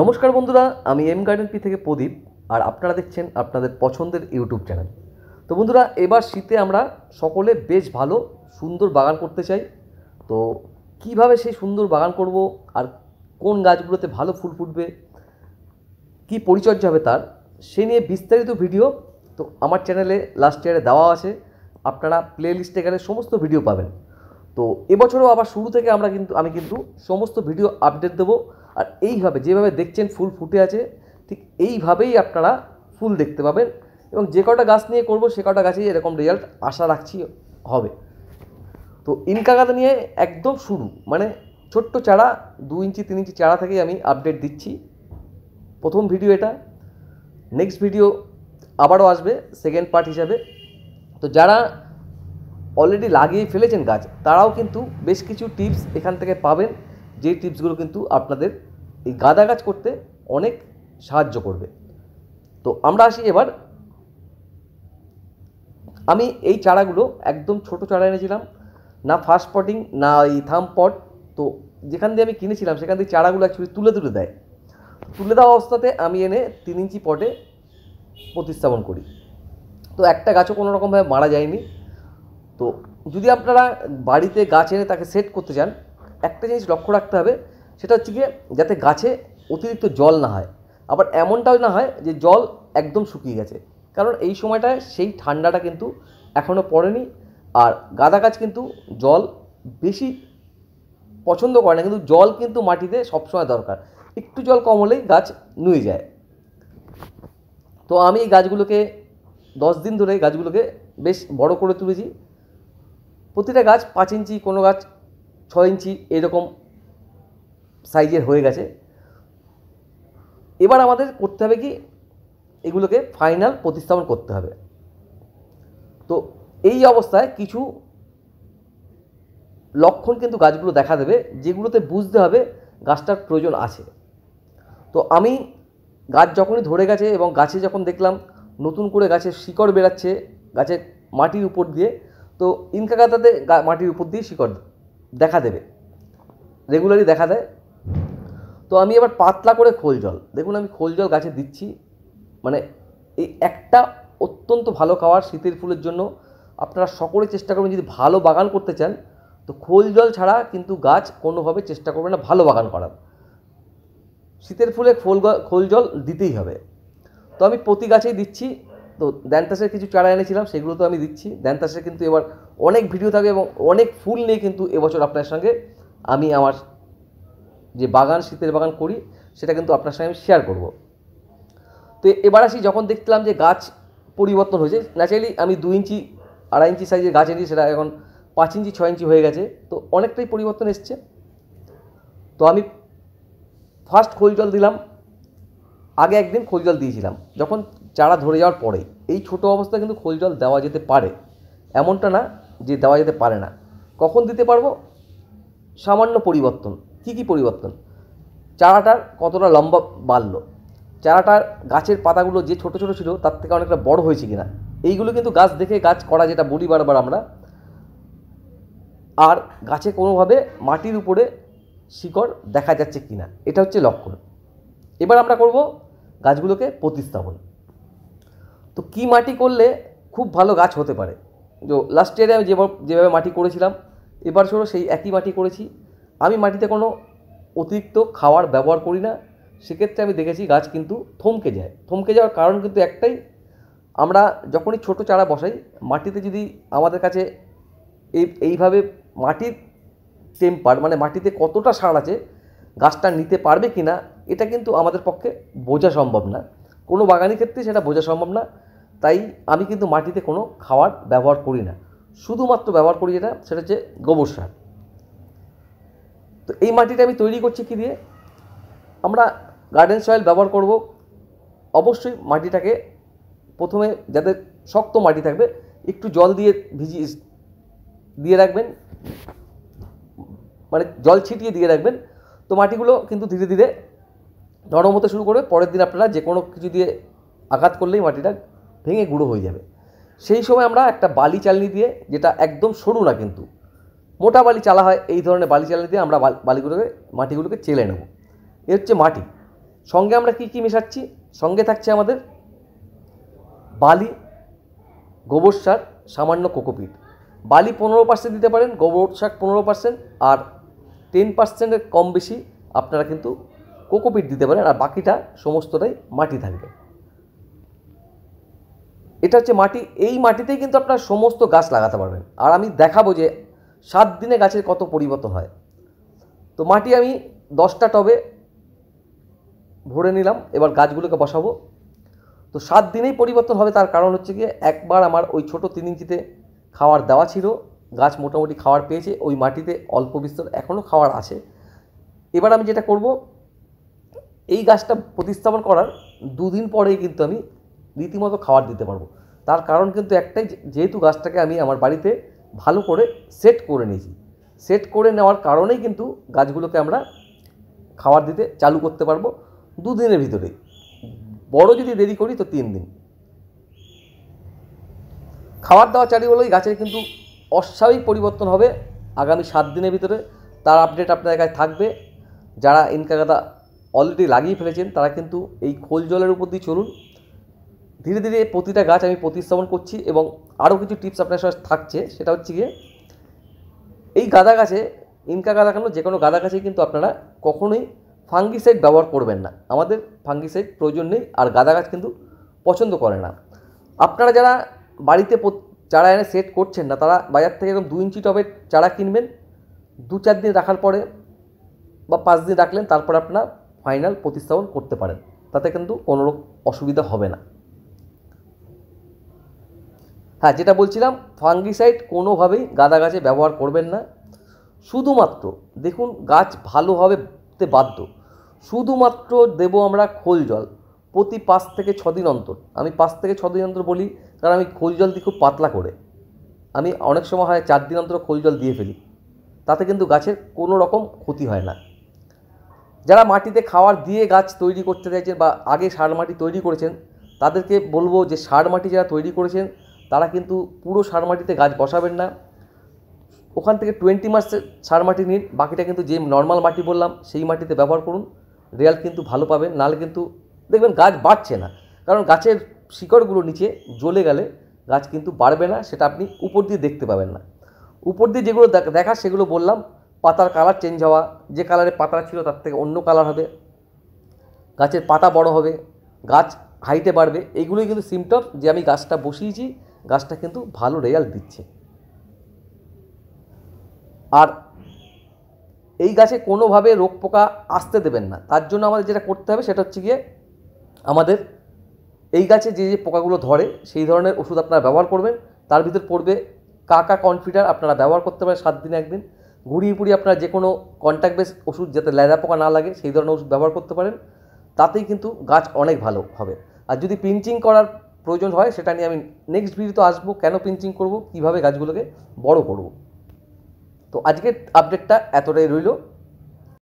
নমস্কার বন্ধুরা আমি এম গার্ডেন পি থেকে প্রদীপ আর আপনারা দেখছেন আপনাদের পছন্দের ইউটিউব চ্যানেল তো বন্ধুরা এবার শীতে আমরা সকলে বেশ ভালো সুন্দর বাগান করতে চাই তো কিভাবে সেই সুন্দর বাগান করব আর কোন গাছগুলোতে ভালো ফুল ফুটবে কি পরিচর্যা হবে তার সে নিয়ে বিস্তারিত ভিডিও তো আমার চ্যানেলে লাস্ট ইয়ারে দেওয়া আছে আপনারা প্লে লিস্টে গেলে সমস্ত ভিডিও পাবেন তো এবছরও আবার শুরু থেকে আমরা কিন্তু আমি কিন্তু সমস্ত ভিডিও আপডেট দেবো আর এইভাবে যেভাবে দেখছেন ফুল ফুটে আছে ঠিক এইভাবেই আপনারা ফুল দেখতে পাবেন এবং যে কটা গাছ নিয়ে করব সে কটা গাছেই এরকম রেজাল্ট আশা রাখছি হবে তো ইনকাগাদা নিয়ে একদম শুরু মানে ছোট্ট চারা দু ইঞ্চি তিন ইঞ্চি চারা থেকেই আমি আপডেট দিচ্ছি প্রথম ভিডিও এটা নেক্সট ভিডিও আবারও আসবে সেকেন্ড পার্ট হিসাবে তো যারা অলরেডি লাগিয়ে ফেলেছেন গাছ তারাও কিন্তু বেশ কিছু টিপস এখান থেকে পাবেন যে টিপসগুলো কিন্তু আপনাদের এই গাঁদা গাছ করতে অনেক সাহায্য করবে তো আমরা আসি এবার আমি এই চারাগুলো একদম ছোট চারা এনেছিলাম না ফার্স্ট পটিং না এই থাম পট তো যেখান দিয়ে আমি কিনেছিলাম সেখান থেকে চারাগুলো অ্যাকচুয়ালি তুলে তুলে দেয় তুলে দেওয়া অবস্থাতে আমি এনে তিন ইঞ্চি পটে প্রতিস্থাপন করি তো একটা গাছও কোনো রকমভাবে মারা যায়নি তো যদি আপনারা বাড়িতে গাছ এনে তাকে সেট করতে চান একটা জিনিস লক্ষ্য রাখতে হবে সেটা হচ্ছে গিয়ে যাতে গাছে অতিরিক্ত জল না হয় আবার এমনটাও না হয় যে জল একদম শুকিয়ে গেছে কারণ এই সময়টায় সেই ঠান্ডাটা কিন্তু এখনও পড়েনি আর গাঁদা গাছ কিন্তু জল বেশি পছন্দ করে না কিন্তু জল কিন্তু মাটিতে সবসময় দরকার একটু জল কম হলেই গাছ নুয়ে যায় তো আমি এই গাছগুলোকে দশ দিন ধরে গাছগুলোকে বেশ বড় করে তুলেছি প্রতিটা গাছ পাঁচ ইঞ্চি কোনো গাছ ছয় ইঞ্চি এরকম সাইজের হয়ে গেছে এবার আমাদের করতে হবে কি এগুলোকে ফাইনাল প্রতিস্থাপন করতে হবে তো এই অবস্থায় কিছু লক্ষণ কিন্তু গাছগুলো দেখা দেবে যেগুলোতে বুঝতে হবে গাছটার প্রয়োজন আছে তো আমি গাছ যখনই ধরে গেছে এবং গাছে যখন দেখলাম নতুন করে গাছের শিকড় বেড়াচ্ছে গাছের মাটির উপর দিয়ে তো ইনকাকাতাতে মাটির উপর দিয়ে শিকড় দেখা দেবে রেগুলারই দেখা দেয় তো আমি এবার পাতলা করে খোল জল দেখুন আমি খোল জল গাছে দিচ্ছি মানে এই একটা অত্যন্ত ভালো খাওয়ার শীতের ফুলের জন্য আপনারা সকলে চেষ্টা করবেন যদি ভালো বাগান করতে চান তো খোল জল ছাড়া কিন্তু গাছ কোনোভাবে চেষ্টা করবে না ভালো বাগান করার শীতের ফুলে খোল খোল জল দিতেই হবে তো আমি প্রতি গাছেই দিচ্ছি তো দ্যানতাসের কিছু চারা এনেছিলাম সেগুলো তো আমি দিচ্ছি দ্যানতাসের কিন্তু এবার অনেক ভিডিও থাকে এবং অনেক ফুল নিয়ে কিন্তু এবছর আপনার সঙ্গে আমি আমার যে বাগান শীতের বাগান করি সেটা কিন্তু আপনার সঙ্গে আমি শেয়ার করব তো এবার আসি যখন দেখলাম যে গাছ পরিবর্তন হয়েছে ন্যাচারালি আমি দু ইঞ্চি আড়াই ইঞ্চি সাইজের গাছ এনেছি সেটা এখন পাঁচ ইঞ্চি ছয় ইঞ্চি হয়ে গেছে তো অনেকটাই পরিবর্তন এসছে তো আমি ফার্স্ট খোল জল দিলাম আগে একদিন খোল জল দিয়েছিলাম যখন চারা ধরে যাওয়ার পরে এই ছোট অবস্থায় কিন্তু খোল জল দেওয়া যেতে পারে এমনটা না যে দেওয়া যেতে পারে না কখন দিতে পারবো সামান্য পরিবর্তন কি কি পরিবর্তন চারাটার কতটা লম্বা বাড়ল চারাটার গাছের পাতাগুলো যে ছোট ছোট ছিল তার থেকে অনেকটা বড় হয়েছে কিনা এইগুলো কিন্তু গাছ দেখে গাছ করা যেটা বলি বারবার আমরা আর গাছে কোনোভাবে মাটির উপরে শিকড় দেখা যাচ্ছে কিনা এটা হচ্ছে লক্ষণ এবার আমরা করব গাছগুলোকে প্রতিস্থাপন তো কি মাটি করলে খুব ভালো গাছ হতে পারে লাস্ট ইয়ারে আমি যেভাবে মাটি করেছিলাম এবার ছোটো সেই একই মাটি করেছি আমি মাটিতে কোনো অতিরিক্ত খাওয়ার ব্যবহার করি না সেক্ষেত্রে আমি দেখেছি গাছ কিন্তু থমকে যায় থমকে যাওয়ার কারণ কিন্তু একটাই আমরা যখনই ছোট চারা বসাই মাটিতে যদি আমাদের কাছে এই এইভাবে মাটির টেম্পার মানে মাটিতে কতটা সার আছে গাছটা নিতে পারবে কি না এটা কিন্তু আমাদের পক্ষে বোঝা সম্ভব না কোনো বাগানের ক্ষেত্রে সেটা বোঝা সম্ভব না তাই আমি কিন্তু মাটিতে কোনো খাওয়ার ব্যবহার করি না শুধুমাত্র ব্যবহার করি যেটা সেটা হচ্ছে গোবর সার তো এই মাটিটা আমি তৈরি করছি কী দিয়ে আমরা গার্ডেন সয়েল ব্যবহার করব অবশ্যই মাটিটাকে প্রথমে যাদের শক্ত মাটি থাকবে একটু জল দিয়ে ভিজিয়ে দিয়ে রাখবেন মানে জল ছিটিয়ে দিয়ে রাখবেন তো মাটিগুলো কিন্তু ধীরে ধীরে নরম হতে শুরু করে পরের দিন আপনারা যে কোনো কিছু দিয়ে আঘাত করলেই মাটিটা ভেঙে গুঁড়ো হয়ে যাবে সেই সময় আমরা একটা বালি চালনি দিয়ে যেটা একদম সরু না কিন্তু মোটা বালি চালা হয় এই ধরনের বালি চালা দিয়ে আমরা বালিগুলোকে মাটিগুলোকে চেলে নেব এ হচ্ছে মাটি সঙ্গে আমরা কি কি মেশাচ্ছি সঙ্গে থাকছে আমাদের বালি গোবর সার সামান্য কোকোপিট বালি পনেরো পার্সেন্ট দিতে পারেন গোবর সার পনেরো পার্সেন্ট আর টেন পার্সেন্টের কম বেশি আপনারা কিন্তু কোকোপিট দিতে পারেন আর বাকিটা সমস্তটাই মাটি থাকবে এটা হচ্ছে মাটি এই মাটিতেই কিন্তু আপনারা সমস্ত গাছ লাগাতে পারবেন আর আমি দেখাবো যে সাত দিনে গাছের কত পরিবর্তন হয় তো মাটি আমি দশটা টবে ভরে নিলাম এবার গাছগুলোকে বসাবো তো সাত দিনেই পরিবর্তন হবে তার কারণ হচ্ছে গিয়ে একবার আমার ওই ছোটো তিন ইঞ্চিতে খাওয়ার দেওয়া ছিল গাছ মোটামুটি খাওয়ার পেয়েছে ওই মাটিতে অল্প বিস্তর এখনও খাওয়ার আছে এবার আমি যেটা করব এই গাছটা প্রতিস্থাপন করার দুদিন পরেই কিন্তু আমি রীতিমতো খাবার দিতে পারবো তার কারণ কিন্তু একটাই যেহেতু গাছটাকে আমি আমার বাড়িতে ভালো করে সেট করে নিয়েছি সেট করে নেওয়ার কারণেই কিন্তু গাছগুলোকে আমরা খাবার দিতে চালু করতে পারবো দুদিনের ভিতরেই বড় যদি দেরি করি তো তিন দিন খাবার দেওয়া চালু হলেই গাছের কিন্তু অস্বাভাবিক পরিবর্তন হবে আগামী সাত দিনের ভিতরে তার আপডেট আপনার কাছে থাকবে যারা ইনকাগাদা অলরেডি লাগিয়ে ফেলেছেন তারা কিন্তু এই খোল জলের উপর দিয়ে চলুন ধীরে ধীরে প্রতিটা গাছ আমি প্রতিস্থাপন করছি এবং আরও কিছু টিপস আপনার সাথে থাকছে সেটা হচ্ছে গিয়ে এই গাঁদা গাছে ইনকা গাঁদা কেন যে কোনো গাঁদা গাছেই কিন্তু আপনারা কখনোই ফাঙ্গিসাইড ব্যবহার করবেন না আমাদের ফাঙ্গিসাইড প্রয়োজন নেই আর গাঁদা গাছ কিন্তু পছন্দ করে না আপনারা যারা বাড়িতে চারা এনে সেট করছেন না তারা বাজার থেকে একদম দু ইঞ্চি টবের চারা কিনবেন দু চার দিন রাখার পরে বা পাঁচ দিন রাখলেন তারপর আপনারা ফাইনাল প্রতিস্থাপন করতে পারেন তাতে কিন্তু কোনো অসুবিধা হবে না হ্যাঁ যেটা বলছিলাম ফাঙ্গিসাইড কোনোভাবেই গাঁদা গাছে ব্যবহার করবেন না শুধুমাত্র দেখুন গাছ ভালোভাবে বাধ্য শুধুমাত্র দেব আমরা খোল জল প্রতি পাঁচ থেকে দিন অন্তর আমি পাঁচ থেকে দিন অন্তর বলি কারণ আমি খোল জল দিই খুব পাতলা করে আমি অনেক সময় হয় চার দিন অন্তর খোল জল দিয়ে ফেলি তাতে কিন্তু গাছের কোনো রকম ক্ষতি হয় না যারা মাটিতে খাওয়ার দিয়ে গাছ তৈরি করতে চাইছেন বা আগে সার মাটি তৈরি করেছেন তাদেরকে বলবো যে সার মাটি যারা তৈরি করেছেন তারা কিন্তু পুরো সার মাটিতে গাছ বসাবেন না ওখান থেকে টোয়েন্টি মার্চ সার মাটি নিন বাকিটা কিন্তু যে নর্মাল মাটি বললাম সেই মাটিতে ব্যবহার করুন রেয়াল কিন্তু ভালো পাবেন নাহলে কিন্তু দেখবেন গাছ বাড়ছে না কারণ গাছের শিকড়গুলো নিচে জ্বলে গেলে গাছ কিন্তু বাড়বে না সেটা আপনি উপর দিয়ে দেখতে পাবেন না উপর দিয়ে যেগুলো দেখা সেগুলো বললাম পাতার কালার চেঞ্জ হওয়া যে কালারে পাতা ছিল তার থেকে অন্য কালার হবে গাছের পাতা বড় হবে গাছ হাইটে বাড়বে এইগুলোই কিন্তু সিমটম যে আমি গাছটা বসিয়েছি গাছটা কিন্তু ভালো রেজাল্ট দিচ্ছে আর এই গাছে কোনোভাবে রোগ পোকা আসতে দেবেন না তার জন্য আমাদের যেটা করতে হবে সেটা হচ্ছে গিয়ে আমাদের এই গাছে যে যে পোকাগুলো ধরে সেই ধরনের ওষুধ আপনারা ব্যবহার করবেন তার ভিতর পড়বে কাকা কনফিডার আপনারা ব্যবহার করতে পারেন সাত দিন একদিন ঘুরিয়ে পুড়িয়ে আপনারা যে কোনো কন্ট্যাক্ট বেস ওষুধ যাতে ল্যাদা পোকা না লাগে সেই ধরনের ওষুধ ব্যবহার করতে পারেন তাতেই কিন্তু গাছ অনেক ভালো হবে আর যদি পিঞ্চিং করার প্রয়োজন হয় সেটা নিয়ে আমি নেক্সট ভিডিওতে আসবো কেন পিঞ্চিং করব কিভাবে গাছগুলোকে বড় করব তো আজকের আপডেটটা এতটাই রইল